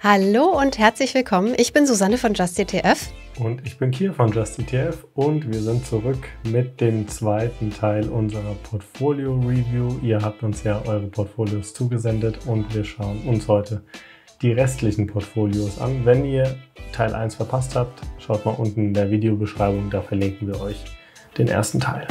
Hallo und herzlich willkommen. Ich bin Susanne von JustETF. Und ich bin Kier von JustETF und wir sind zurück mit dem zweiten Teil unserer Portfolio Review. Ihr habt uns ja eure Portfolios zugesendet und wir schauen uns heute die restlichen Portfolios an. Wenn ihr Teil 1 verpasst habt, schaut mal unten in der Videobeschreibung, da verlinken wir euch den ersten Teil.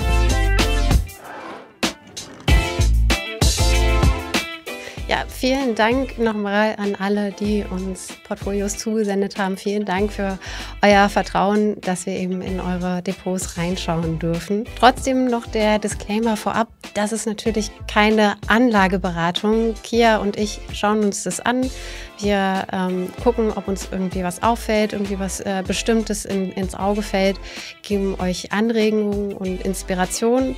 vielen Dank nochmal an alle, die uns Portfolios zugesendet haben. Vielen Dank für euer Vertrauen, dass wir eben in eure Depots reinschauen dürfen. Trotzdem noch der Disclaimer vorab, das ist natürlich keine Anlageberatung. Kia und ich schauen uns das an. Wir ähm, gucken, ob uns irgendwie was auffällt, irgendwie was äh, Bestimmtes in, ins Auge fällt, geben euch Anregungen und Inspirationen.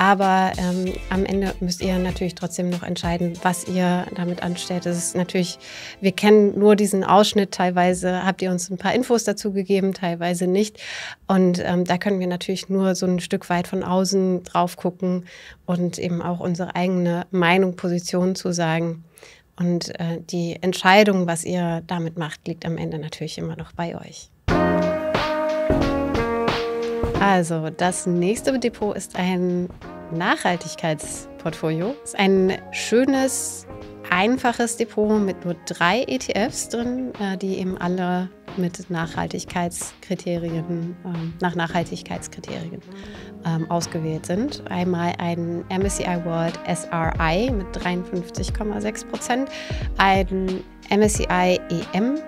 Aber ähm, am Ende müsst ihr natürlich trotzdem noch entscheiden, was ihr damit anstellt. Das ist natürlich, wir kennen nur diesen Ausschnitt. Teilweise habt ihr uns ein paar Infos dazu gegeben, teilweise nicht. Und ähm, da können wir natürlich nur so ein Stück weit von außen drauf gucken und eben auch unsere eigene Meinung, Position zu sagen. Und äh, die Entscheidung, was ihr damit macht, liegt am Ende natürlich immer noch bei euch. Also, das nächste Depot ist ein Nachhaltigkeitsportfolio. Es Ist ein schönes, einfaches Depot mit nur drei ETFs drin, äh, die eben alle mit Nachhaltigkeitskriterien, ähm, nach Nachhaltigkeitskriterien ähm, ausgewählt sind. Einmal ein MSCI World SRI mit 53,6 Prozent, ein MSCI EM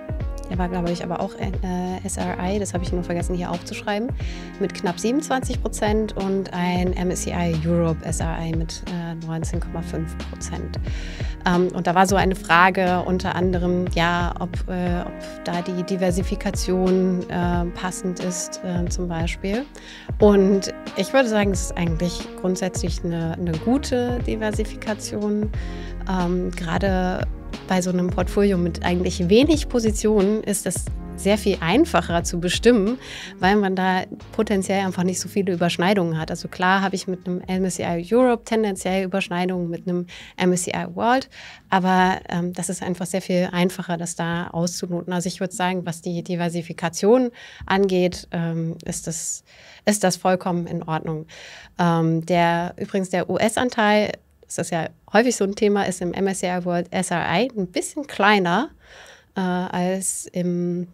der war, glaube ich, aber auch äh, SRI, das habe ich nur vergessen hier aufzuschreiben, mit knapp 27 Prozent und ein MSCI Europe SRI mit äh, 19,5 Prozent. Ähm, und da war so eine Frage unter anderem, ja, ob, äh, ob da die Diversifikation äh, passend ist äh, zum Beispiel. Und ich würde sagen, es ist eigentlich grundsätzlich eine, eine gute Diversifikation. Ähm, gerade bei so einem Portfolio mit eigentlich wenig Positionen ist das sehr viel einfacher zu bestimmen, weil man da potenziell einfach nicht so viele Überschneidungen hat. Also klar habe ich mit einem MSCI Europe tendenziell Überschneidungen mit einem MSCI World, aber ähm, das ist einfach sehr viel einfacher, das da auszunoten. Also ich würde sagen, was die Diversifikation angeht, ähm, ist, das, ist das vollkommen in Ordnung. Ähm, der, übrigens der US-Anteil ist das ja häufig so ein Thema, ist im MSCI World SRI ein bisschen kleiner äh, als im,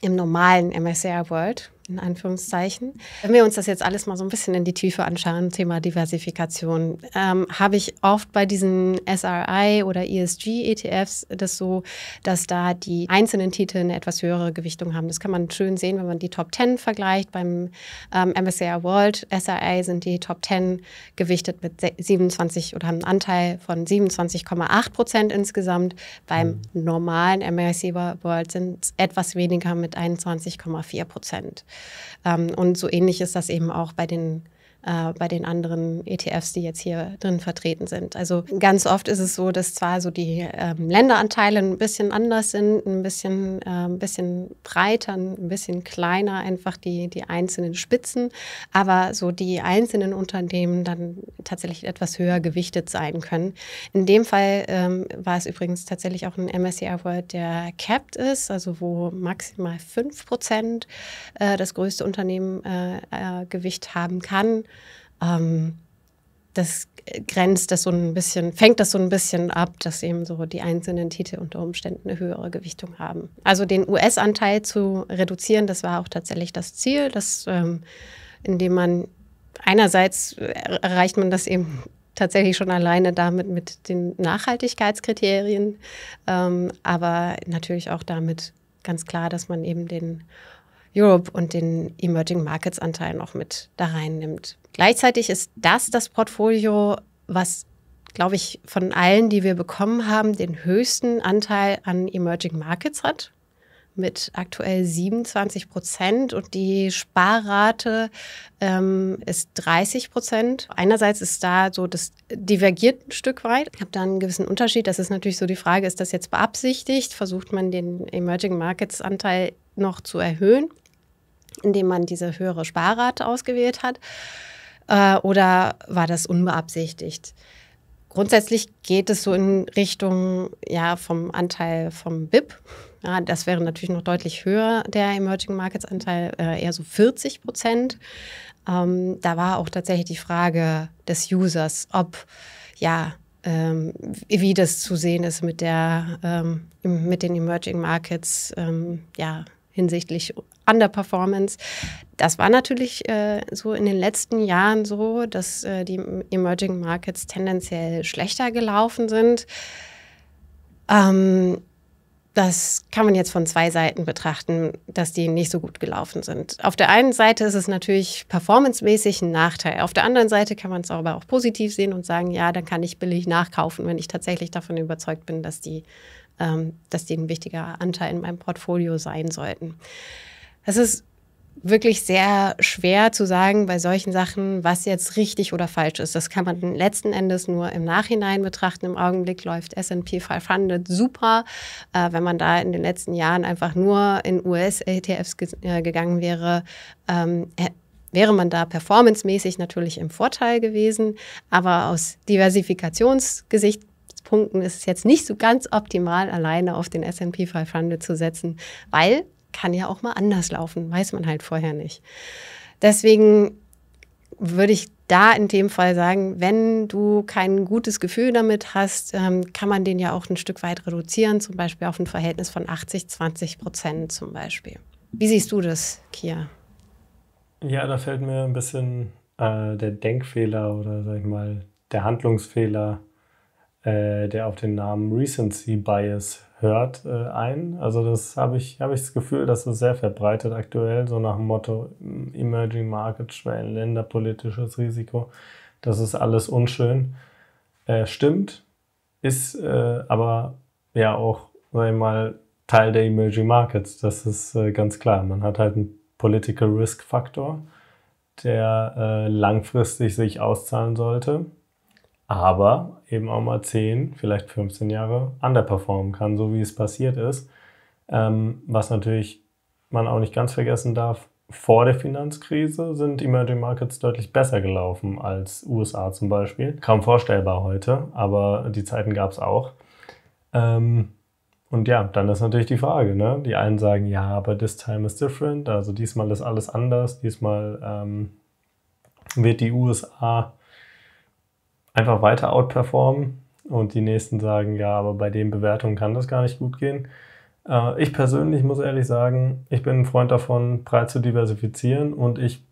im normalen MSCI World in Anführungszeichen. Wenn wir uns das jetzt alles mal so ein bisschen in die Tiefe anschauen, Thema Diversifikation, ähm, habe ich oft bei diesen SRI oder ESG-ETFs das so, dass da die einzelnen Titel eine etwas höhere Gewichtung haben. Das kann man schön sehen, wenn man die Top 10 vergleicht. Beim ähm, MSCI World SRI sind die Top 10 gewichtet mit 27 oder haben einen Anteil von 27,8 Prozent insgesamt. Beim hm. normalen MSCI World sind es etwas weniger mit 21,4 Prozent. Ähm, und so ähnlich ist das eben auch bei den äh, bei den anderen ETFs, die jetzt hier drin vertreten sind. Also ganz oft ist es so, dass zwar so die ähm, Länderanteile ein bisschen anders sind, ein bisschen, äh, ein bisschen breiter, ein bisschen kleiner einfach die, die einzelnen Spitzen, aber so die einzelnen Unternehmen dann tatsächlich etwas höher gewichtet sein können. In dem Fall ähm, war es übrigens tatsächlich auch ein MSCI World, der capped ist, also wo maximal 5 Prozent äh, das größte Unternehmen äh, äh Gewicht haben kann ähm, das grenzt das so ein bisschen, fängt das so ein bisschen ab, dass eben so die einzelnen Titel unter Umständen eine höhere Gewichtung haben. Also den US-Anteil zu reduzieren, das war auch tatsächlich das Ziel, dass, ähm, indem man einerseits erreicht man das eben tatsächlich schon alleine damit mit den Nachhaltigkeitskriterien, ähm, aber natürlich auch damit ganz klar, dass man eben den Europe und den Emerging Markets Anteil noch mit da reinnimmt. Gleichzeitig ist das das Portfolio, was, glaube ich, von allen, die wir bekommen haben, den höchsten Anteil an Emerging Markets hat mit aktuell 27 Prozent und die Sparrate ähm, ist 30 Prozent. Einerseits ist da so, das divergiert ein Stück weit. Ich habe da einen gewissen Unterschied. Das ist natürlich so die Frage, ist das jetzt beabsichtigt? Versucht man den Emerging Markets Anteil noch zu erhöhen? indem man diese höhere Sparrate ausgewählt hat? Äh, oder war das unbeabsichtigt? Grundsätzlich geht es so in Richtung ja, vom Anteil vom BIP. Ja, das wäre natürlich noch deutlich höher, der Emerging Markets Anteil, äh, eher so 40 Prozent. Ähm, da war auch tatsächlich die Frage des Users, ob ja, ähm, wie das zu sehen ist mit, der, ähm, mit den Emerging Markets, ähm, ja, hinsichtlich Underperformance. Das war natürlich äh, so in den letzten Jahren so, dass äh, die Emerging Markets tendenziell schlechter gelaufen sind. Ähm, das kann man jetzt von zwei Seiten betrachten, dass die nicht so gut gelaufen sind. Auf der einen Seite ist es natürlich performancemäßig ein Nachteil. Auf der anderen Seite kann man es aber auch positiv sehen und sagen, ja, dann kann ich billig nachkaufen, wenn ich tatsächlich davon überzeugt bin, dass die ähm, dass die ein wichtiger Anteil in meinem Portfolio sein sollten. Es ist wirklich sehr schwer zu sagen bei solchen Sachen, was jetzt richtig oder falsch ist. Das kann man letzten Endes nur im Nachhinein betrachten. Im Augenblick läuft S&P 500 super. Äh, wenn man da in den letzten Jahren einfach nur in US-ETFs ge äh, gegangen wäre, ähm, wäre man da performancemäßig natürlich im Vorteil gewesen. Aber aus Diversifikationsgesicht Punkten ist es jetzt nicht so ganz optimal, alleine auf den SP 500 zu setzen, weil kann ja auch mal anders laufen, weiß man halt vorher nicht. Deswegen würde ich da in dem Fall sagen, wenn du kein gutes Gefühl damit hast, ähm, kann man den ja auch ein Stück weit reduzieren, zum Beispiel auf ein Verhältnis von 80, 20 Prozent zum Beispiel. Wie siehst du das, Kia? Ja, da fällt mir ein bisschen äh, der Denkfehler oder sag ich mal der Handlungsfehler äh, der auf den Namen Recency Bias hört, äh, ein. Also das habe ich, habe ich das Gefühl, dass es sehr verbreitet aktuell, so nach dem Motto Emerging Market, Schwellenländer, politisches Risiko. Das ist alles unschön. Äh, stimmt, ist äh, aber ja auch, sag ich mal, Teil der Emerging Markets. Das ist äh, ganz klar. Man hat halt einen Political Risk Faktor, der langfristig sich auszahlen sollte aber eben auch mal 10, vielleicht 15 Jahre underperformen kann, so wie es passiert ist. Ähm, was natürlich man auch nicht ganz vergessen darf, vor der Finanzkrise sind Emerging Markets deutlich besser gelaufen als USA zum Beispiel. Kaum vorstellbar heute, aber die Zeiten gab es auch. Ähm, und ja, dann ist natürlich die Frage, ne? Die einen sagen, ja, aber this time is different, also diesmal ist alles anders, diesmal ähm, wird die USA einfach weiter outperformen und die nächsten sagen, ja, aber bei den Bewertungen kann das gar nicht gut gehen. Äh, ich persönlich muss ehrlich sagen, ich bin ein Freund davon, breit zu diversifizieren und ich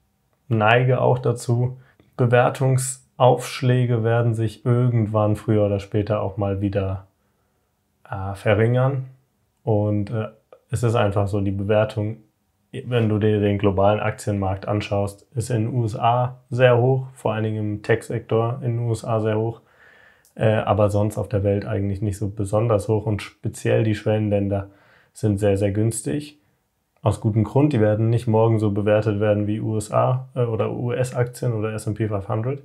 neige auch dazu, Bewertungsaufschläge werden sich irgendwann früher oder später auch mal wieder äh, verringern und äh, es ist einfach so, die Bewertung wenn du dir den globalen Aktienmarkt anschaust, ist in den USA sehr hoch, vor allen Dingen im Tech-Sektor in den USA sehr hoch, äh, aber sonst auf der Welt eigentlich nicht so besonders hoch und speziell die Schwellenländer sind sehr, sehr günstig. Aus gutem Grund, die werden nicht morgen so bewertet werden wie USA äh, oder US-Aktien oder SP 500.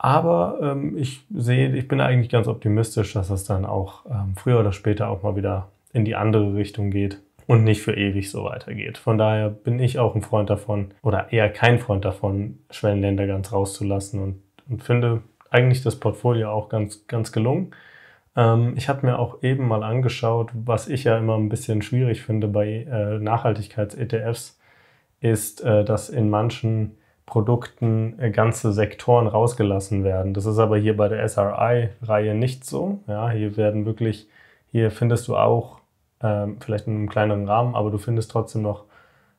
Aber ähm, ich sehe, ich bin eigentlich ganz optimistisch, dass es dann auch ähm, früher oder später auch mal wieder in die andere Richtung geht und nicht für ewig so weitergeht. Von daher bin ich auch ein Freund davon oder eher kein Freund davon, Schwellenländer ganz rauszulassen und, und finde eigentlich das Portfolio auch ganz, ganz gelungen. Ähm, ich habe mir auch eben mal angeschaut, was ich ja immer ein bisschen schwierig finde bei äh, Nachhaltigkeits-ETFs, ist, äh, dass in manchen Produkten äh, ganze Sektoren rausgelassen werden. Das ist aber hier bei der SRI-Reihe nicht so. Ja, hier werden wirklich, hier findest du auch ähm, vielleicht in einem kleineren Rahmen, aber du findest trotzdem noch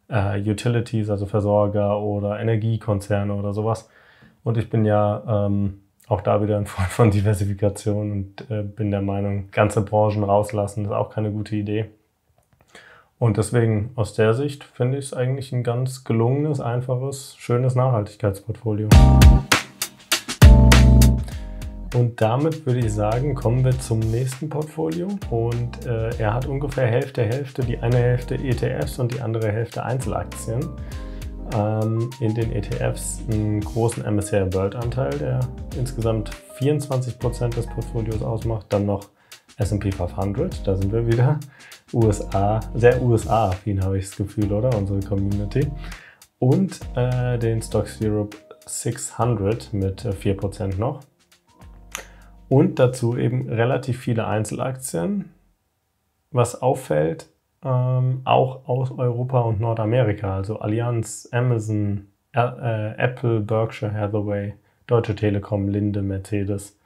äh, Utilities, also Versorger oder Energiekonzerne oder sowas. Und ich bin ja ähm, auch da wieder ein Freund von Diversifikation und äh, bin der Meinung, ganze Branchen rauslassen ist auch keine gute Idee. Und deswegen aus der Sicht finde ich es eigentlich ein ganz gelungenes, einfaches, schönes Nachhaltigkeitsportfolio. Und damit würde ich sagen, kommen wir zum nächsten Portfolio. Und äh, er hat ungefähr Hälfte, Hälfte, die eine Hälfte ETFs und die andere Hälfte Einzelaktien. Ähm, in den ETFs einen großen MSCI World Anteil, der insgesamt 24% des Portfolios ausmacht. Dann noch S&P 500, da sind wir wieder. USA, sehr USA-affin habe ich das Gefühl, oder? Unsere Community. Und äh, den Stocks Europe 600 mit 4% äh, noch und dazu eben relativ viele Einzelaktien. Was auffällt, ähm, auch aus Europa und Nordamerika, also Allianz, Amazon, äh, Apple, Berkshire Hathaway, Deutsche Telekom, Linde, Mercedes,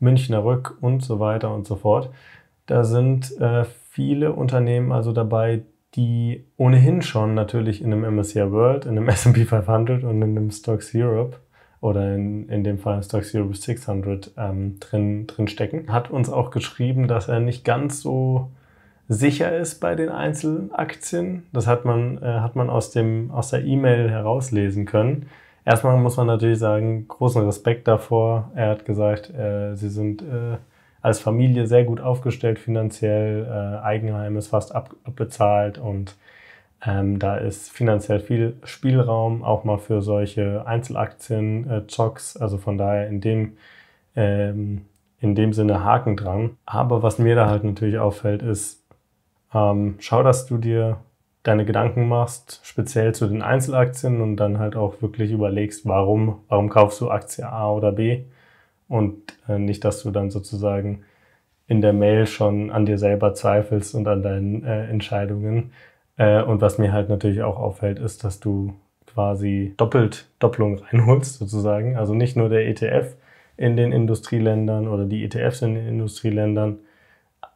Münchner Rück und so weiter und so fort. Da sind äh, viele Unternehmen also dabei, die ohnehin schon natürlich in einem MSCI World, in einem S&P 500 und in einem Stocks Europe oder in, in dem Fall Stock 0 bis 600 ähm, drin, drin stecken. Hat uns auch geschrieben, dass er nicht ganz so sicher ist bei den Einzelaktien. Das hat man, äh, hat man aus, dem, aus der E-Mail herauslesen können. Erstmal muss man natürlich sagen, großen Respekt davor. Er hat gesagt, äh, sie sind äh, als Familie sehr gut aufgestellt finanziell. äh, Eigenheim ist fast abbezahlt und ähm, da ist finanziell viel Spielraum, auch mal für solche Einzelaktien-Jocks. Äh, also von daher in dem, ähm, in dem Sinne Haken dran. Aber was mir da halt natürlich auffällt, ist, ähm, schau, dass du dir deine Gedanken machst, speziell zu den Einzelaktien und dann halt auch wirklich überlegst, warum, warum kaufst du Aktie A oder B und äh, nicht, dass du dann sozusagen in der Mail schon an dir selber zweifelst und an deinen äh, Entscheidungen äh, und was mir halt natürlich auch auffällt, ist, dass du quasi doppelt Doppelung reinholst sozusagen. Also nicht nur der ETF in den Industrieländern oder die ETFs in den Industrieländern,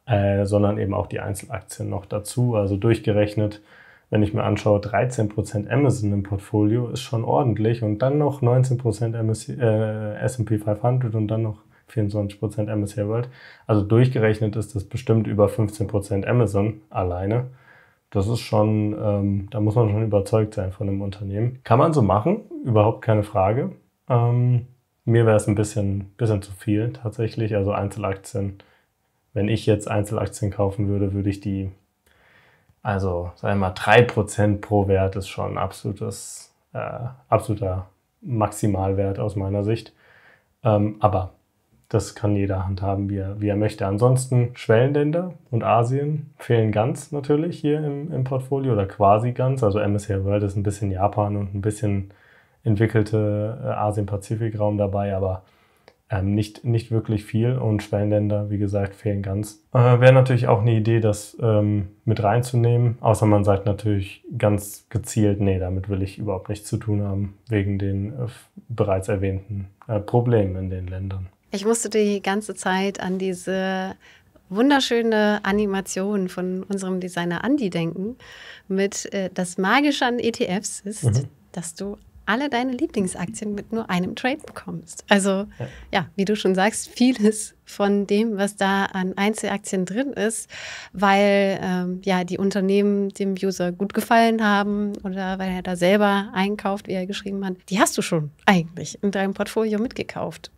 äh, sondern eben auch die Einzelaktien noch dazu. Also durchgerechnet, wenn ich mir anschaue, 13% Amazon im Portfolio ist schon ordentlich und dann noch 19% MS, äh, S&P 500 und dann noch 24% MSCI World. Also durchgerechnet ist das bestimmt über 15% Amazon alleine. Das ist schon, ähm, da muss man schon überzeugt sein von einem Unternehmen. Kann man so machen, überhaupt keine Frage. Ähm, mir wäre es ein bisschen, bisschen zu viel tatsächlich. Also Einzelaktien, wenn ich jetzt Einzelaktien kaufen würde, würde ich die, also sagen wir mal, 3% pro Wert ist schon ein absolutes, äh, absoluter Maximalwert aus meiner Sicht. Ähm, aber das kann jeder handhaben, wie er, wie er möchte. Ansonsten Schwellenländer und Asien fehlen ganz natürlich hier im, im Portfolio oder quasi ganz. Also MSCI World ist ein bisschen Japan und ein bisschen entwickelte äh, Asien-Pazifik-Raum dabei, aber ähm, nicht, nicht wirklich viel und Schwellenländer, wie gesagt, fehlen ganz. Äh, Wäre natürlich auch eine Idee, das ähm, mit reinzunehmen, außer man sagt natürlich ganz gezielt, nee, damit will ich überhaupt nichts zu tun haben, wegen den äh, bereits erwähnten äh, Problemen in den Ländern. Ich musste die ganze Zeit an diese wunderschöne Animation von unserem Designer Andy denken mit äh, das Magische an ETFs ist, mhm. dass du alle deine Lieblingsaktien mit nur einem Trade bekommst. Also ja. ja. wie du schon sagst, vieles von dem, was da an Einzelaktien drin ist, weil ähm, ja die Unternehmen dem User gut gefallen haben oder weil er da selber einkauft, wie er geschrieben hat, die hast du schon eigentlich in deinem Portfolio mitgekauft.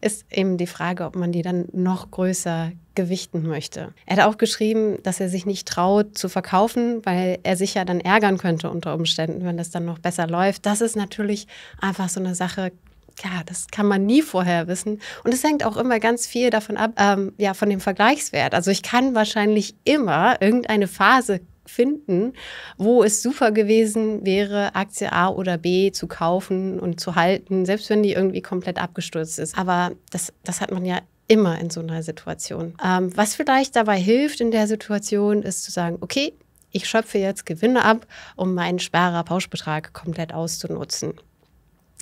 Ist eben die Frage, ob man die dann noch größer gewichten möchte. Er hat auch geschrieben, dass er sich nicht traut zu verkaufen, weil er sich ja dann ärgern könnte unter Umständen, wenn das dann noch besser läuft. Das ist natürlich einfach so eine Sache, klar, das kann man nie vorher wissen. Und es hängt auch immer ganz viel davon ab, ähm, ja, von dem Vergleichswert. Also ich kann wahrscheinlich immer irgendeine Phase finden, wo es super gewesen wäre, Aktie A oder B zu kaufen und zu halten, selbst wenn die irgendwie komplett abgestürzt ist. Aber das, das hat man ja immer in so einer Situation. Ähm, was vielleicht dabei hilft in der Situation, ist zu sagen, okay, ich schöpfe jetzt Gewinne ab, um meinen Sparerpauschbetrag komplett auszunutzen.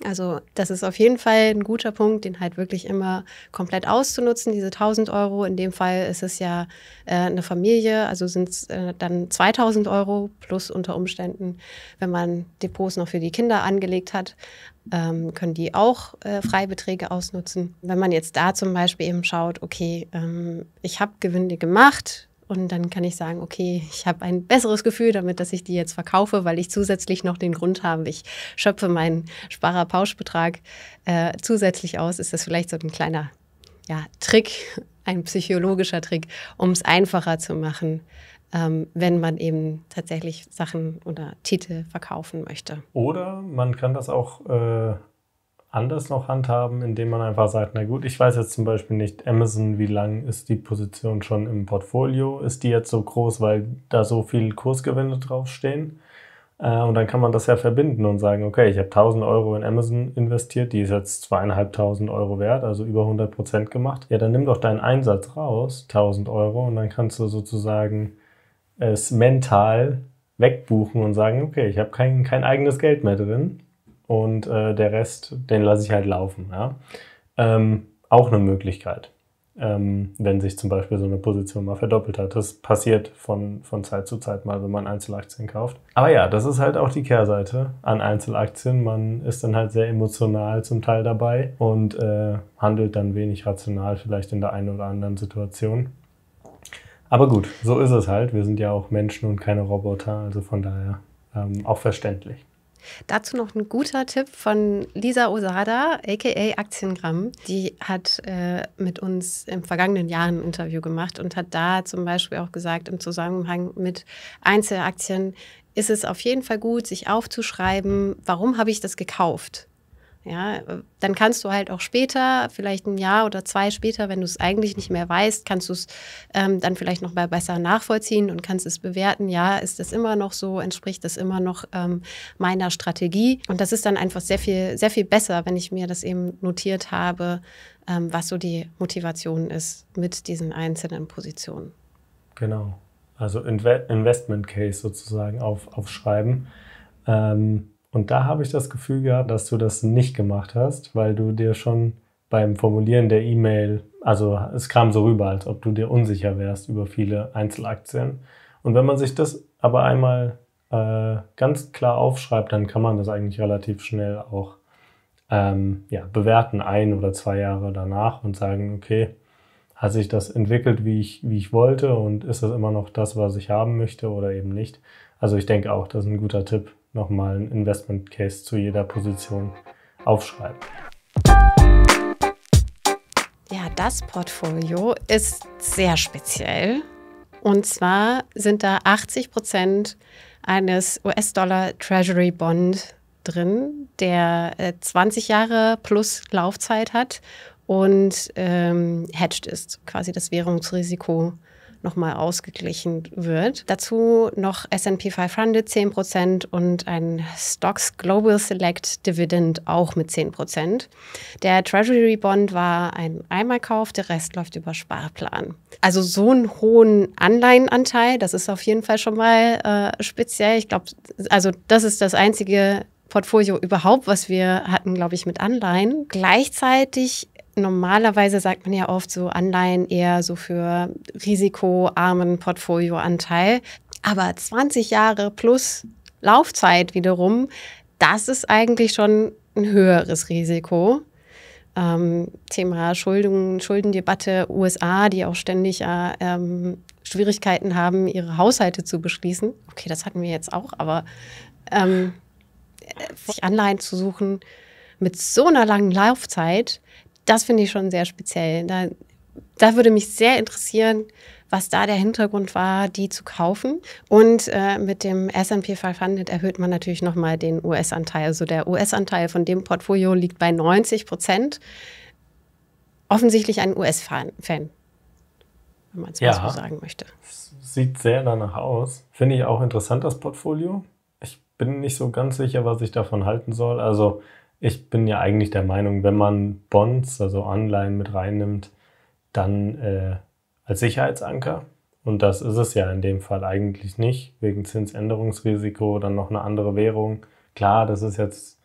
Also das ist auf jeden Fall ein guter Punkt, den halt wirklich immer komplett auszunutzen, diese 1000 Euro. In dem Fall ist es ja äh, eine Familie, also sind es äh, dann 2000 Euro plus unter Umständen, wenn man Depots noch für die Kinder angelegt hat, ähm, können die auch äh, Freibeträge ausnutzen. Wenn man jetzt da zum Beispiel eben schaut, okay, ähm, ich habe Gewinne gemacht, und dann kann ich sagen, okay, ich habe ein besseres Gefühl damit, dass ich die jetzt verkaufe, weil ich zusätzlich noch den Grund habe, ich schöpfe meinen Sparerpauschbetrag äh, zusätzlich aus. Ist das vielleicht so ein kleiner ja, Trick, ein psychologischer Trick, um es einfacher zu machen, ähm, wenn man eben tatsächlich Sachen oder Titel verkaufen möchte. Oder man kann das auch äh, anders noch handhaben, indem man einfach sagt, na gut, ich weiß jetzt zum Beispiel nicht, Amazon, wie lang ist die Position schon im Portfolio? Ist die jetzt so groß, weil da so viel Kursgewinne draufstehen? Äh, und dann kann man das ja verbinden und sagen, okay, ich habe 1000 Euro in Amazon investiert, die ist jetzt zweieinhalbtausend Euro wert, also über 100 Prozent gemacht. Ja, dann nimm doch deinen Einsatz raus, 1000 Euro, und dann kannst du sozusagen es mental wegbuchen und sagen, okay, ich habe kein, kein eigenes Geld mehr drin und äh, der Rest, den lasse ich halt laufen. Ja? Ähm, auch eine Möglichkeit, ähm, wenn sich zum Beispiel so eine Position mal verdoppelt hat. Das passiert von, von Zeit zu Zeit mal, wenn man Einzelaktien kauft. Aber ja, das ist halt auch die Kehrseite an Einzelaktien. Man ist dann halt sehr emotional zum Teil dabei und äh, handelt dann wenig rational vielleicht in der einen oder anderen Situation. Aber gut, so ist es halt. Wir sind ja auch Menschen und keine Roboter, also von daher ähm, auch verständlich. Dazu noch ein guter Tipp von Lisa Osada, aka Aktiengramm. Die hat äh, mit uns im vergangenen Jahr ein Interview gemacht und hat da zum Beispiel auch gesagt, im Zusammenhang mit Einzelaktien ist es auf jeden Fall gut, sich aufzuschreiben, warum habe ich das gekauft? Ja, dann kannst du halt auch später, vielleicht ein Jahr oder zwei später, wenn du es eigentlich nicht mehr weißt, kannst du es ähm, dann vielleicht noch mal besser nachvollziehen und kannst es bewerten. Ja, ist das immer noch so? Entspricht das immer noch ähm, meiner Strategie? Und das ist dann einfach sehr viel, sehr viel besser, wenn ich mir das eben notiert habe, ähm, was so die Motivation ist mit diesen einzelnen Positionen. Genau. Also Investment Case sozusagen auf, aufschreiben. Ähm und da habe ich das Gefühl gehabt, dass du das nicht gemacht hast, weil du dir schon beim Formulieren der E-Mail, also es kam so rüber, als ob du dir unsicher wärst über viele Einzelaktien. Und wenn man sich das aber einmal äh, ganz klar aufschreibt, dann kann man das eigentlich relativ schnell auch ähm, ja, bewerten, ein oder zwei Jahre danach und sagen, okay, hat sich das entwickelt, wie ich, wie ich wollte und ist das immer noch das, was ich haben möchte oder eben nicht. Also ich denke auch, das ist ein guter Tipp, nochmal einen Investment Case zu jeder Position aufschreiben. Ja, das Portfolio ist sehr speziell. Und zwar sind da 80 Prozent eines US-Dollar Treasury Bond drin, der 20 äh, Jahre plus Laufzeit hat und ähm, hedged ist, quasi das Währungsrisiko nochmal ausgeglichen wird. Dazu noch S&P 500 10% und ein Stocks Global Select Dividend auch mit 10%. Der Treasury Bond war ein Einmalkauf, der Rest läuft über Sparplan. Also so einen hohen Anleihenanteil, das ist auf jeden Fall schon mal äh, speziell. Ich glaube, also das ist das einzige Portfolio überhaupt, was wir hatten, glaube ich, mit Anleihen. Gleichzeitig normalerweise sagt man ja oft so Anleihen eher so für risikoarmen Portfolioanteil. Aber 20 Jahre plus Laufzeit wiederum, das ist eigentlich schon ein höheres Risiko. Ähm, Thema Schulden, Schuldendebatte USA, die auch ständig äh, ähm, Schwierigkeiten haben, ihre Haushalte zu beschließen. Okay, das hatten wir jetzt auch, aber ähm, äh, sich Anleihen zu suchen mit so einer langen Laufzeit, das finde ich schon sehr speziell. Da, da würde mich sehr interessieren, was da der Hintergrund war, die zu kaufen. Und äh, mit dem S&P 500 erhöht man natürlich nochmal den US-Anteil. Also der US-Anteil von dem Portfolio liegt bei 90 Prozent. Offensichtlich ein US-Fan, wenn man es ja. mal so sagen möchte. Sieht sehr danach aus. Finde ich auch interessant, das Portfolio. Ich bin nicht so ganz sicher, was ich davon halten soll. Also ich bin ja eigentlich der Meinung, wenn man Bonds, also Anleihen mit reinnimmt, dann äh, als Sicherheitsanker. Und das ist es ja in dem Fall eigentlich nicht, wegen Zinsänderungsrisiko, dann noch eine andere Währung. Klar, das ist jetzt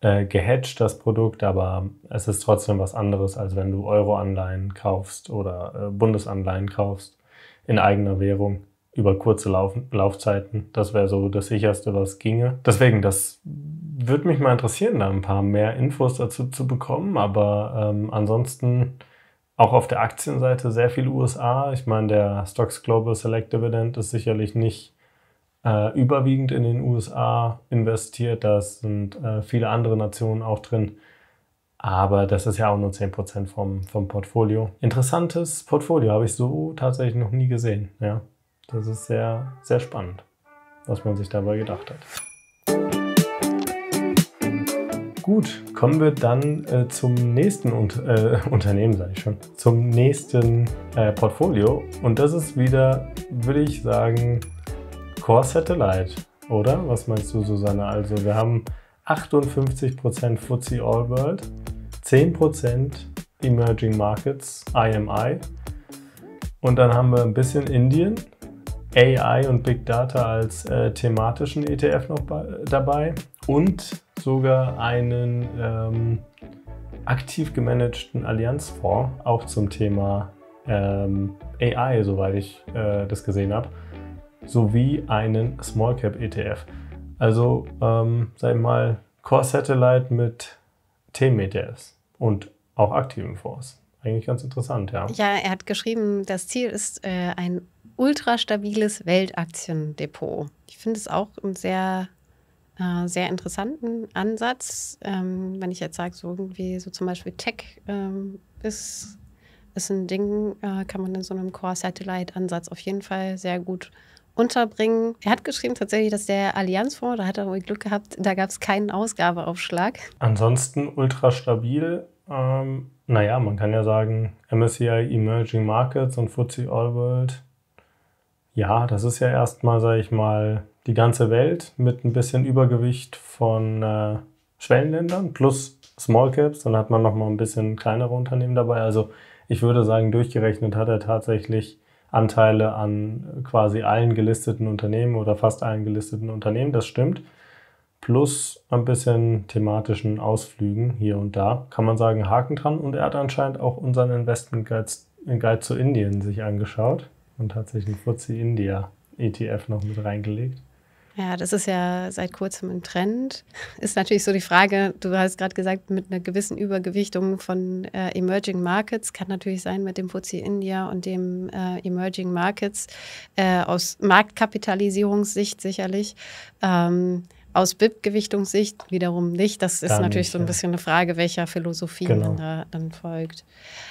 äh, gehedged, das Produkt, aber es ist trotzdem was anderes, als wenn du Euro-Anleihen kaufst oder äh, Bundesanleihen kaufst in eigener Währung über kurze Lauf Laufzeiten. Das wäre so das Sicherste, was ginge. Deswegen, das würde mich mal interessieren, da ein paar mehr Infos dazu zu bekommen. Aber ähm, ansonsten auch auf der Aktienseite sehr viel USA. Ich meine, der Stocks Global Select Dividend ist sicherlich nicht äh, überwiegend in den USA investiert. Da sind äh, viele andere Nationen auch drin. Aber das ist ja auch nur 10% vom, vom Portfolio. Interessantes Portfolio, habe ich so tatsächlich noch nie gesehen. Ja, das ist sehr, sehr spannend, was man sich dabei gedacht hat. Gut, kommen wir dann äh, zum nächsten Unt äh, Unternehmen, sage ich schon, zum nächsten äh, Portfolio. Und das ist wieder, würde ich sagen, Core Satellite, oder? Was meinst du, Susanne? Also wir haben 58% FTSE All World, 10% Emerging Markets, IMI. Und dann haben wir ein bisschen Indien, AI und Big Data als äh, thematischen ETF noch dabei und sogar einen ähm, aktiv gemanagten Allianzfonds, auch zum Thema ähm, AI, soweit ich äh, das gesehen habe, sowie einen Small Cap ETF. Also, ähm, sag ich mal, Core Satellite mit Themen-ETFs und auch aktiven Fonds. Eigentlich ganz interessant, ja. Ja, er hat geschrieben, das Ziel ist äh, ein ultrastabiles Weltaktiendepot. Ich finde es auch ein sehr äh, sehr interessanten Ansatz. Ähm, wenn ich jetzt sage, so irgendwie so zum Beispiel Tech ähm, ist, ist ein Ding, äh, kann man in so einem Core-Satellite-Ansatz auf jeden Fall sehr gut unterbringen. Er hat geschrieben tatsächlich, dass der Allianzfonds, da hat er wohl Glück gehabt, da gab es keinen Ausgabeaufschlag. Ansonsten ultra stabil. Ähm, naja, man kann ja sagen, MSCI Emerging Markets und FTSE All World. Ja, das ist ja erstmal, sage ich mal, die ganze Welt mit ein bisschen Übergewicht von äh, Schwellenländern plus Small Caps. Dann hat man nochmal ein bisschen kleinere Unternehmen dabei. Also ich würde sagen, durchgerechnet hat er tatsächlich Anteile an äh, quasi allen gelisteten Unternehmen oder fast allen gelisteten Unternehmen. Das stimmt. Plus ein bisschen thematischen Ausflügen hier und da. Kann man sagen, Haken dran. Und er hat anscheinend auch unseren Investment Guide, äh, Guide zu Indien sich angeschaut und tatsächlich Fuzzy India ETF noch mit reingelegt. Ja, das ist ja seit kurzem ein Trend. Ist natürlich so die Frage, du hast gerade gesagt, mit einer gewissen Übergewichtung von äh, Emerging Markets kann natürlich sein mit dem FTSE India und dem äh, Emerging Markets äh, aus Marktkapitalisierungssicht sicherlich. Ähm, aus BIP-Gewichtungssicht wiederum nicht. Das ist Gar natürlich nicht, so ein ja. bisschen eine Frage, welcher Philosophie genau. man da dann folgt.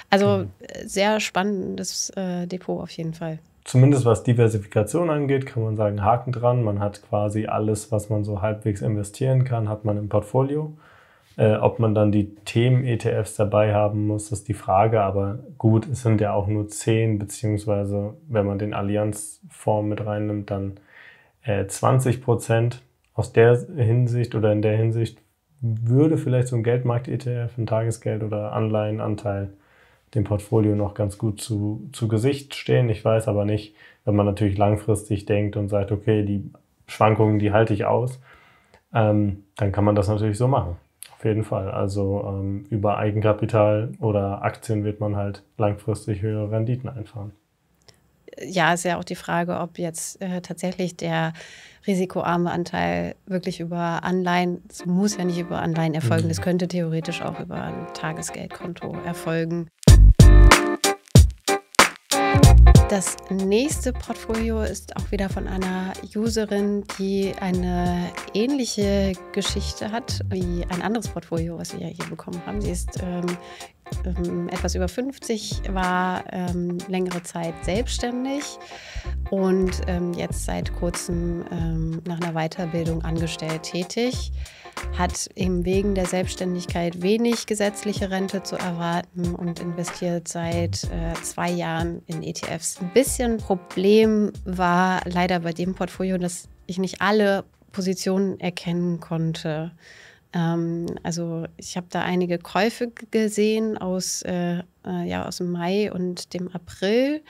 Also genau. Äh, sehr spannendes äh, Depot auf jeden Fall zumindest was Diversifikation angeht, kann man sagen, Haken dran. Man hat quasi alles, was man so halbwegs investieren kann, hat man im Portfolio. Äh, ob man dann die Themen-ETFs dabei haben muss, ist die Frage. Aber gut, es sind ja auch nur 10, beziehungsweise wenn man den Allianzfonds mit reinnimmt, dann äh, 20 Prozent. Aus der Hinsicht oder in der Hinsicht würde vielleicht so ein Geldmarkt-ETF, ein Tagesgeld oder Anleihenanteil dem Portfolio noch ganz gut zu, zu Gesicht stehen. Ich weiß aber nicht, wenn man natürlich langfristig denkt und sagt, okay, die Schwankungen, die halte ich aus, ähm, dann kann man das natürlich so machen. Auf jeden Fall. Also ähm, über Eigenkapital oder Aktien wird man halt langfristig höhere Renditen einfahren. Ja, ist ja auch die Frage, ob jetzt äh, tatsächlich der risikoarme Anteil wirklich über Anleihen, es muss ja nicht über Anleihen erfolgen, mhm. es mhm. könnte theoretisch auch über ein Tagesgeldkonto erfolgen. Das nächste Portfolio ist auch wieder von einer Userin, die eine ähnliche Geschichte hat wie ein anderes Portfolio, was wir ja hier bekommen haben. Sie ist ähm, ähm etwas über 50, war ähm, längere Zeit selbstständig und ähm, jetzt seit kurzem ähm, nach einer Weiterbildung angestellt tätig hat eben wegen der Selbstständigkeit wenig gesetzliche Rente zu erwarten und investiert seit äh, zwei Jahren in ETFs. Ein bisschen Problem war leider bei dem Portfolio, dass ich nicht alle Positionen erkennen konnte. Ähm, also ich habe da einige Käufe gesehen aus, äh, äh, ja, aus dem Mai und dem April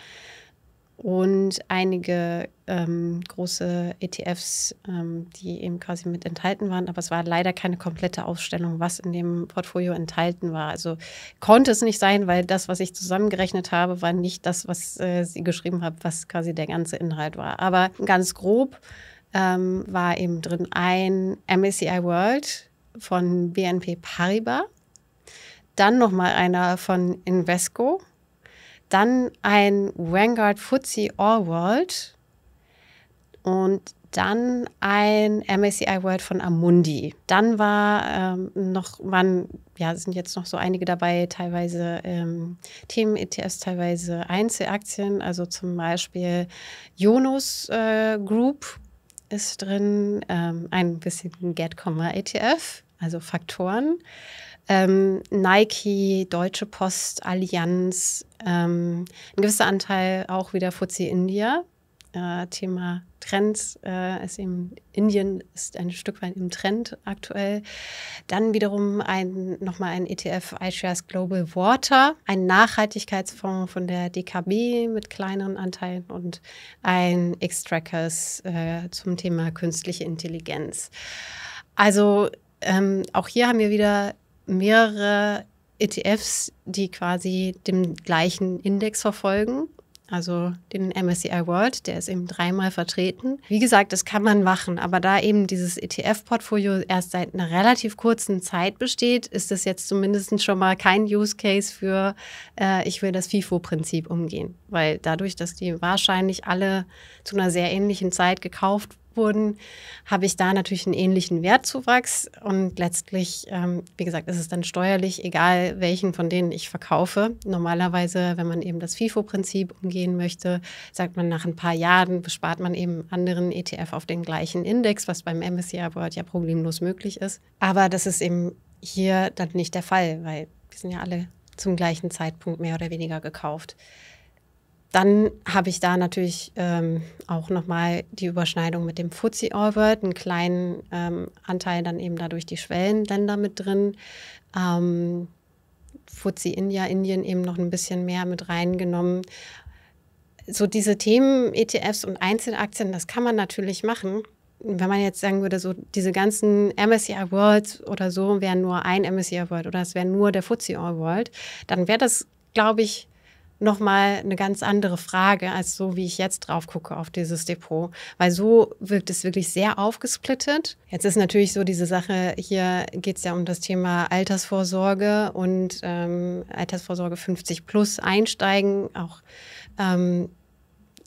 und einige ähm, große ETFs, ähm, die eben quasi mit enthalten waren. Aber es war leider keine komplette Aufstellung, was in dem Portfolio enthalten war. Also konnte es nicht sein, weil das, was ich zusammengerechnet habe, war nicht das, was äh, sie geschrieben hat, was quasi der ganze Inhalt war. Aber ganz grob ähm, war eben drin ein MSCI World von BNP Paribas, dann nochmal einer von Invesco dann ein Vanguard FTSE All World und dann ein MSCI World von Amundi. Dann war ähm, noch, waren, ja, sind jetzt noch so einige dabei, teilweise ähm, Themen-ETFs, teilweise Einzelaktien, also zum Beispiel Jonas äh, Group ist drin, ähm, ein bisschen Gerd-ETF, also Faktoren ähm, Nike, Deutsche Post, Allianz, ähm, ein gewisser Anteil auch wieder Fuzzi India. Äh, Thema Trends äh, ist eben Indien ist ein Stück weit im Trend aktuell. Dann wiederum ein, nochmal ein ETF iShares Global Water, ein Nachhaltigkeitsfonds von der DKB mit kleineren Anteilen und ein X-Trackers äh, zum Thema künstliche Intelligenz. Also ähm, auch hier haben wir wieder mehrere ETFs, die quasi dem gleichen Index verfolgen also den MSCI World, der ist eben dreimal vertreten. Wie gesagt, das kann man machen, aber da eben dieses ETF-Portfolio erst seit einer relativ kurzen Zeit besteht, ist das jetzt zumindest schon mal kein Use Case für, äh, ich will das FIFO-Prinzip umgehen, weil dadurch, dass die wahrscheinlich alle zu einer sehr ähnlichen Zeit gekauft wurden, habe ich da natürlich einen ähnlichen Wertzuwachs. Und letztlich, ähm, wie gesagt, ist es dann steuerlich, egal welchen von denen ich verkaufe. Normalerweise, wenn man eben das FIFO-Prinzip umgehen möchte, sagt man, nach ein paar Jahren bespart man eben anderen ETF auf den gleichen Index, was beim MSCI World ja problemlos möglich ist. Aber das ist eben hier dann nicht der Fall, weil wir sind ja alle zum gleichen Zeitpunkt mehr oder weniger gekauft dann habe ich da natürlich ähm, auch nochmal die Überschneidung mit dem Fuzzy World, einen kleinen ähm, Anteil dann eben dadurch die Schwellenländer mit drin. Ähm, Fuzzy India, Indien eben noch ein bisschen mehr mit reingenommen. So diese Themen, ETFs und Einzelaktien, das kann man natürlich machen. Wenn man jetzt sagen würde, so diese ganzen MSCI Worlds oder so wären nur ein MSCI World oder es wäre nur der FTSE All World, dann wäre das, glaube ich, nochmal eine ganz andere Frage, als so, wie ich jetzt drauf gucke auf dieses Depot. Weil so wirkt es wirklich sehr aufgesplittet. Jetzt ist natürlich so diese Sache, hier geht es ja um das Thema Altersvorsorge und ähm, Altersvorsorge 50 plus einsteigen, auch ähm,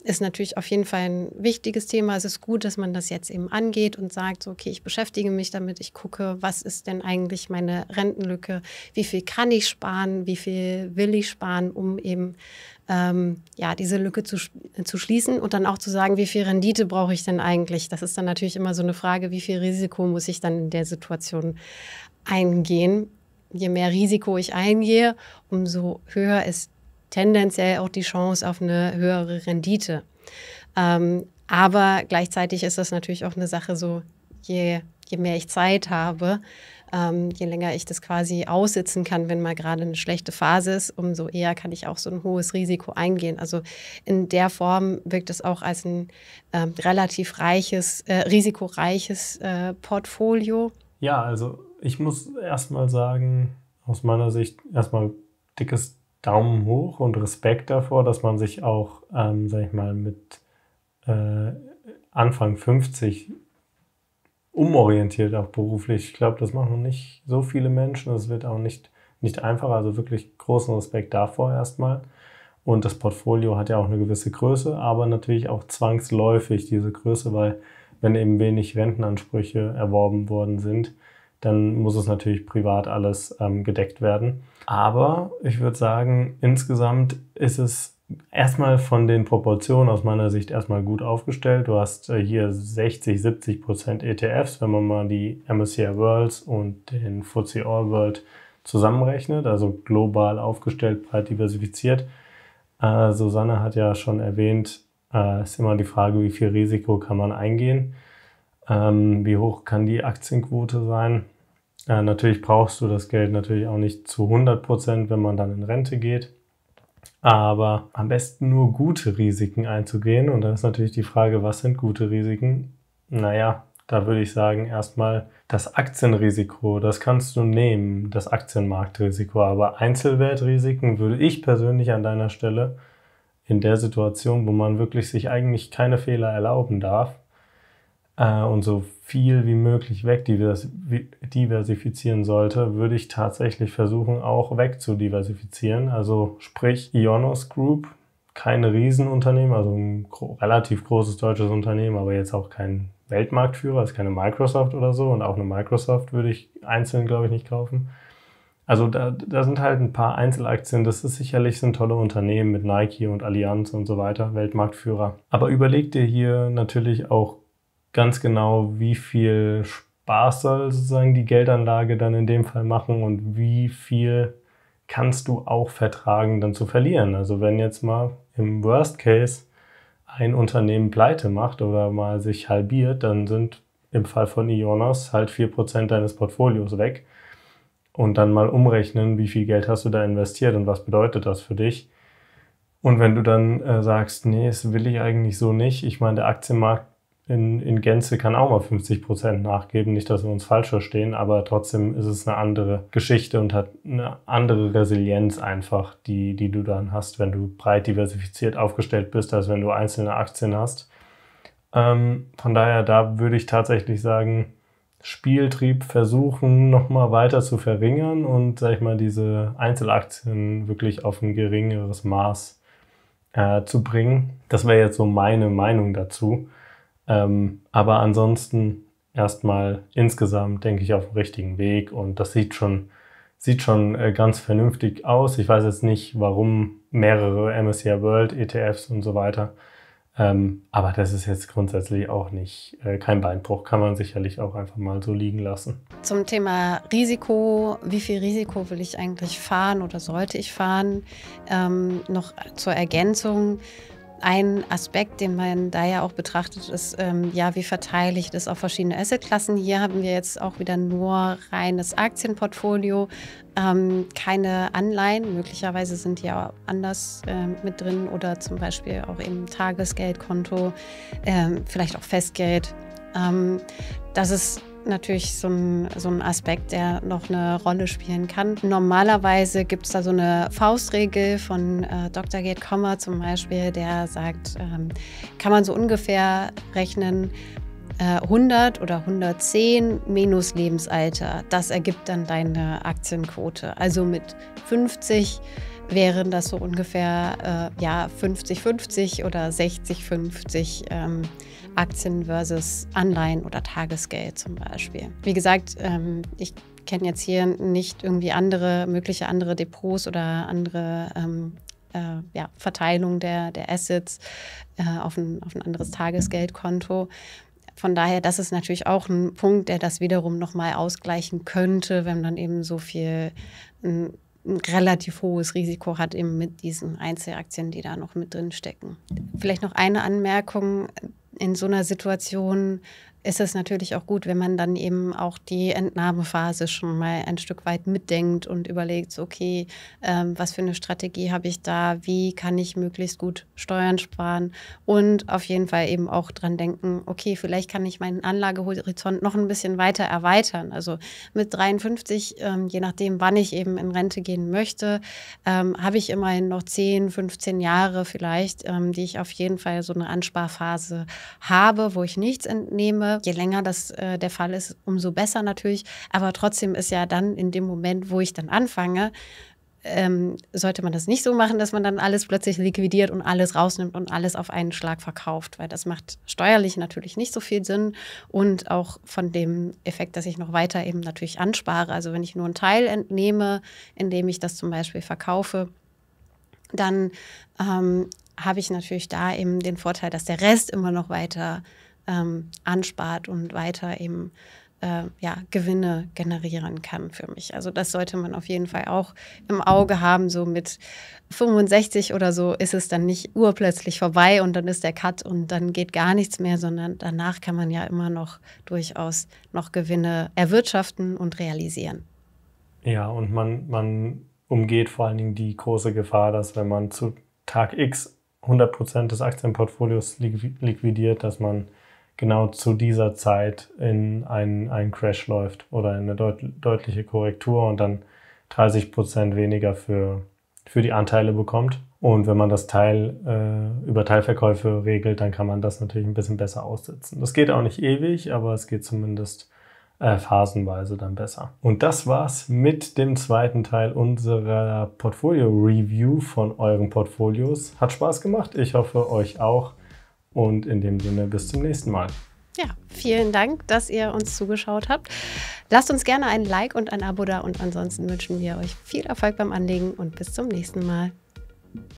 ist natürlich auf jeden Fall ein wichtiges Thema. Es ist gut, dass man das jetzt eben angeht und sagt, so, okay, ich beschäftige mich damit, ich gucke, was ist denn eigentlich meine Rentenlücke, wie viel kann ich sparen, wie viel will ich sparen, um eben ähm, ja, diese Lücke zu, zu schließen und dann auch zu sagen, wie viel Rendite brauche ich denn eigentlich? Das ist dann natürlich immer so eine Frage, wie viel Risiko muss ich dann in der Situation eingehen? Je mehr Risiko ich eingehe, umso höher ist tendenziell auch die Chance auf eine höhere Rendite. Ähm, aber gleichzeitig ist das natürlich auch eine Sache so, je, je mehr ich Zeit habe, ähm, je länger ich das quasi aussitzen kann, wenn mal gerade eine schlechte Phase ist, umso eher kann ich auch so ein hohes Risiko eingehen. Also in der Form wirkt es auch als ein ähm, relativ reiches, äh, risikoreiches äh, Portfolio. Ja, also ich muss erstmal sagen, aus meiner Sicht erstmal dickes Daumen hoch und Respekt davor, dass man sich auch, ähm, sag ich mal, mit äh, Anfang 50 umorientiert, auch beruflich. Ich glaube, das machen nicht so viele Menschen. Es wird auch nicht, nicht einfacher. Also wirklich großen Respekt davor erstmal. Und das Portfolio hat ja auch eine gewisse Größe, aber natürlich auch zwangsläufig diese Größe, weil wenn eben wenig Rentenansprüche erworben worden sind, dann muss es natürlich privat alles ähm, gedeckt werden. Aber ich würde sagen, insgesamt ist es erstmal von den Proportionen aus meiner Sicht erstmal gut aufgestellt. Du hast äh, hier 60, 70 Prozent ETFs, wenn man mal die MSCI Worlds und den FTSE All World zusammenrechnet, also global aufgestellt, breit diversifiziert. Äh, Susanne hat ja schon erwähnt, äh, ist immer die Frage, wie viel Risiko kann man eingehen. Ähm, wie hoch kann die Aktienquote sein? Äh, natürlich brauchst du das Geld natürlich auch nicht zu 100 Prozent, wenn man dann in Rente geht. Aber am besten nur gute Risiken einzugehen. Und dann ist natürlich die Frage, was sind gute Risiken? Naja, da würde ich sagen, erstmal das Aktienrisiko, das kannst du nehmen, das Aktienmarktrisiko. Aber Einzelwertrisiken würde ich persönlich an deiner Stelle in der Situation, wo man wirklich sich eigentlich keine Fehler erlauben darf, äh, und so viel wie möglich wegdiversifizieren sollte, würde ich tatsächlich versuchen, auch wegzudiversifizieren. Also sprich Ionos Group, kein Riesenunternehmen, also ein relativ großes deutsches Unternehmen, aber jetzt auch kein Weltmarktführer, ist keine Microsoft oder so. Und auch eine Microsoft würde ich einzeln, glaube ich, nicht kaufen. Also da, da sind halt ein paar Einzelaktien, das ist sicherlich sind tolle Unternehmen mit Nike und Allianz und so weiter, Weltmarktführer. Aber überleg dir hier natürlich auch ganz genau, wie viel Spaß soll sozusagen die Geldanlage dann in dem Fall machen und wie viel kannst du auch vertragen, dann zu verlieren. Also wenn jetzt mal im Worst Case ein Unternehmen pleite macht oder mal sich halbiert, dann sind im Fall von Ionos halt 4% deines Portfolios weg. Und dann mal umrechnen, wie viel Geld hast du da investiert und was bedeutet das für dich. Und wenn du dann äh, sagst, nee, das will ich eigentlich so nicht. Ich meine, der Aktienmarkt in, in Gänze kann auch mal 50 Prozent nachgeben. Nicht, dass wir uns falsch verstehen, aber trotzdem ist es eine andere Geschichte und hat eine andere Resilienz einfach, die, die du dann hast, wenn du breit diversifiziert aufgestellt bist, als wenn du einzelne Aktien hast. Ähm, von daher, da würde ich tatsächlich sagen, Spieltrieb versuchen, nochmal weiter zu verringern und, sag ich mal, diese Einzelaktien wirklich auf ein geringeres Maß äh, zu bringen. Das wäre jetzt so meine Meinung dazu. Ähm, aber ansonsten erstmal insgesamt, denke ich, auf dem richtigen Weg und das sieht schon, sieht schon äh, ganz vernünftig aus. Ich weiß jetzt nicht, warum mehrere MSCI World, ETFs und so weiter. Ähm, aber das ist jetzt grundsätzlich auch nicht äh, kein Beinbruch, kann man sicherlich auch einfach mal so liegen lassen. Zum Thema Risiko, wie viel Risiko will ich eigentlich fahren oder sollte ich fahren? Ähm, noch zur Ergänzung, ein Aspekt, den man da ja auch betrachtet, ist, ähm, ja, wie verteile ich das auf verschiedene Assetklassen? Hier haben wir jetzt auch wieder nur reines Aktienportfolio, ähm, keine Anleihen. Möglicherweise sind die ja anders äh, mit drin oder zum Beispiel auch eben Tagesgeldkonto, äh, vielleicht auch Festgeld. Ähm, das ist natürlich so ein, so ein Aspekt, der noch eine Rolle spielen kann. Normalerweise gibt es da so eine Faustregel von äh, Dr. Gerd Kommer zum Beispiel, der sagt, ähm, kann man so ungefähr rechnen, äh, 100 oder 110 minus Lebensalter, das ergibt dann deine Aktienquote. Also mit 50 wären das so ungefähr äh, ja, 50-50 oder 60-50. Aktien versus Anleihen oder Tagesgeld zum Beispiel. Wie gesagt, ähm, ich kenne jetzt hier nicht irgendwie andere, mögliche andere Depots oder andere ähm, äh, ja, Verteilung der, der Assets äh, auf, ein, auf ein anderes Tagesgeldkonto. Von daher, das ist natürlich auch ein Punkt, der das wiederum nochmal ausgleichen könnte, wenn man eben so viel ein, ein relativ hohes Risiko hat eben mit diesen Einzelaktien, die da noch mit drin stecken. Vielleicht noch eine Anmerkung in so einer Situation ist es natürlich auch gut, wenn man dann eben auch die Entnahmephase schon mal ein Stück weit mitdenkt und überlegt, okay, ähm, was für eine Strategie habe ich da, wie kann ich möglichst gut Steuern sparen und auf jeden Fall eben auch dran denken, okay, vielleicht kann ich meinen Anlagehorizont noch ein bisschen weiter erweitern. Also mit 53, ähm, je nachdem, wann ich eben in Rente gehen möchte, ähm, habe ich immerhin noch 10, 15 Jahre vielleicht, ähm, die ich auf jeden Fall so eine Ansparphase habe, wo ich nichts entnehme Je länger das äh, der Fall ist, umso besser natürlich. Aber trotzdem ist ja dann in dem Moment, wo ich dann anfange, ähm, sollte man das nicht so machen, dass man dann alles plötzlich liquidiert und alles rausnimmt und alles auf einen Schlag verkauft, weil das macht steuerlich natürlich nicht so viel Sinn und auch von dem Effekt, dass ich noch weiter eben natürlich anspare. Also wenn ich nur einen Teil entnehme, indem ich das zum Beispiel verkaufe, dann ähm, habe ich natürlich da eben den Vorteil, dass der Rest immer noch weiter äh, ähm, anspart und weiter eben äh, ja, Gewinne generieren kann für mich. Also das sollte man auf jeden Fall auch im Auge haben. So mit 65 oder so ist es dann nicht urplötzlich vorbei und dann ist der Cut und dann geht gar nichts mehr, sondern danach kann man ja immer noch durchaus noch Gewinne erwirtschaften und realisieren. Ja, und man, man umgeht vor allen Dingen die große Gefahr, dass wenn man zu Tag X 100% des Aktienportfolios liquidiert, dass man genau zu dieser Zeit in einen, einen Crash läuft oder eine deut deutliche Korrektur und dann 30 Prozent weniger für, für die Anteile bekommt. Und wenn man das Teil äh, über Teilverkäufe regelt, dann kann man das natürlich ein bisschen besser aussetzen. Das geht auch nicht ewig, aber es geht zumindest äh, phasenweise dann besser. Und das war's mit dem zweiten Teil unserer Portfolio-Review von euren Portfolios. Hat Spaß gemacht, ich hoffe euch auch. Und in dem Sinne, bis zum nächsten Mal. Ja, vielen Dank, dass ihr uns zugeschaut habt. Lasst uns gerne ein Like und ein Abo da und ansonsten wünschen wir euch viel Erfolg beim Anlegen und bis zum nächsten Mal.